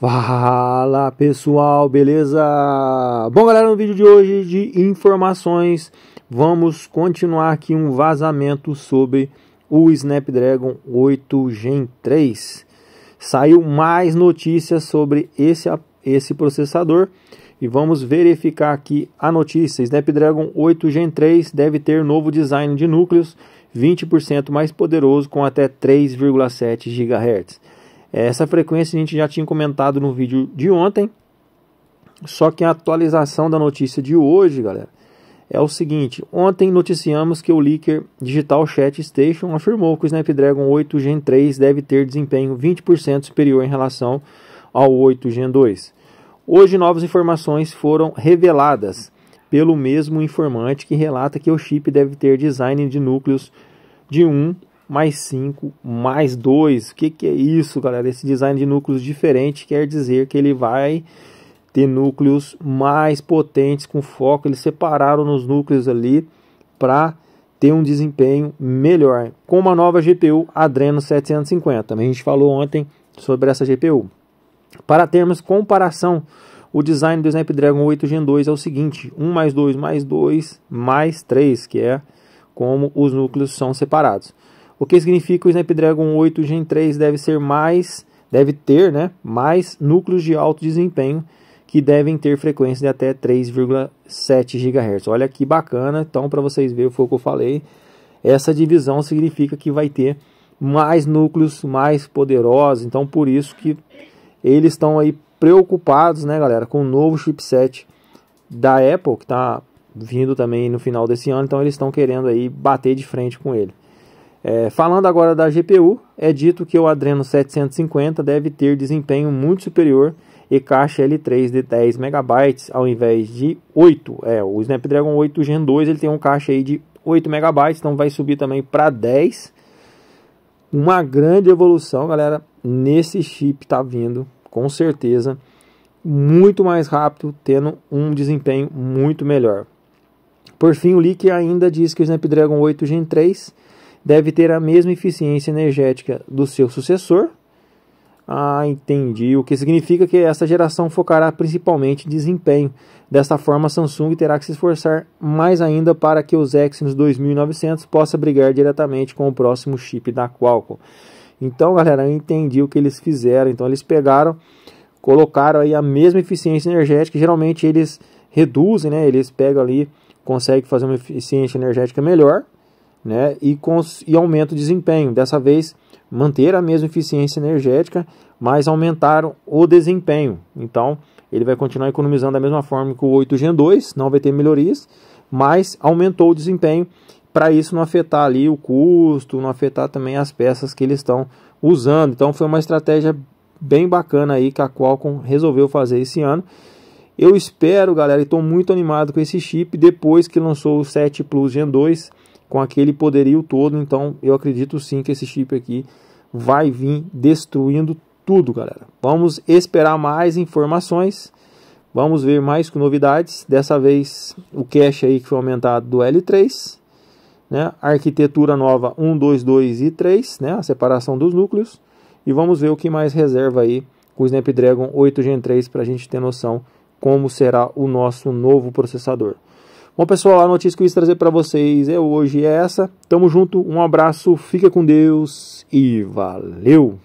Fala pessoal, beleza? Bom, galera, no vídeo de hoje de informações, vamos continuar aqui um vazamento sobre o Snapdragon 8 Gen 3. Saiu mais notícias sobre esse, esse processador e vamos verificar aqui a notícia. Snapdragon 8 Gen 3 deve ter novo design de núcleos, 20% mais poderoso com até 3,7 GHz. É, essa frequência a gente já tinha comentado no vídeo de ontem, só que a atualização da notícia de hoje, galera, é o seguinte: ontem noticiamos que o leaker Digital Chat Station afirmou que o Snapdragon 8 Gen 3 deve ter desempenho 20% superior em relação ao 8 Gen 2. Hoje, novas informações foram reveladas pelo mesmo informante que relata que o chip deve ter design de núcleos de 1 mais 5, mais 2. O que, que é isso, galera? Esse design de núcleos diferente quer dizer que ele vai ter núcleos mais potentes com foco. Eles separaram nos núcleos ali para ter um desempenho melhor. Com uma nova GPU Adreno 750. A gente falou ontem sobre essa GPU. Para termos comparação, o design do Snapdragon 8 Gen 2 é o seguinte: 1 mais 2 mais 2 mais 3, que é como os núcleos são separados o que significa que o Snapdragon 8 Gen 3 deve ser mais, deve ter, né, mais núcleos de alto desempenho que devem ter frequência de até 3,7 GHz. Olha que bacana, então para vocês verem o que eu falei, essa divisão significa que vai ter mais núcleos mais poderosos, então por isso que eles estão aí preocupados, né, galera, com o novo chipset da Apple que está vindo também no final desse ano, então eles estão querendo aí bater de frente com ele. É, falando agora da GPU, é dito que o Adreno 750 deve ter desempenho muito superior e caixa L3 de 10 MB ao invés de 8. É, o Snapdragon 8 Gen 2 ele tem um caixa aí de 8 MB, então vai subir também para 10. Uma grande evolução, galera, nesse chip tá vindo, com certeza, muito mais rápido, tendo um desempenho muito melhor. Por fim, o leak ainda diz que o Snapdragon 8 Gen 3 deve ter a mesma eficiência energética do seu sucessor. Ah, entendi. O que significa que essa geração focará principalmente em desempenho. Desta forma, a Samsung terá que se esforçar mais ainda para que os Exynos 2900 possa brigar diretamente com o próximo chip da Qualcomm. Então, galera, eu entendi o que eles fizeram. Então, eles pegaram, colocaram aí a mesma eficiência energética. Geralmente, eles reduzem, né? Eles pegam ali, conseguem fazer uma eficiência energética melhor né, e, cons, e aumento o desempenho. Dessa vez, manter a mesma eficiência energética, mas aumentar o desempenho. Então, ele vai continuar economizando da mesma forma que o 8 Gen 2, não vai ter melhorias, mas aumentou o desempenho para isso não afetar ali o custo, não afetar também as peças que eles estão usando. Então foi uma estratégia bem bacana aí que a Qualcomm resolveu fazer esse ano. Eu espero, galera, estou muito animado com esse chip depois que lançou o 7 Plus Gen 2 com aquele poderio todo. Então, eu acredito sim que esse chip aqui vai vir destruindo tudo, galera. Vamos esperar mais informações. Vamos ver mais novidades. Dessa vez, o cache aí que foi aumentado do L3. Né? A arquitetura nova 1, 2, 2 e 3, né? a separação dos núcleos. E vamos ver o que mais reserva aí com o Snapdragon 8 Gen 3 para a gente ter noção como será o nosso novo processador. Bom, pessoal, a notícia que eu quis trazer para vocês é hoje é essa. Tamo junto, um abraço, fica com Deus e valeu!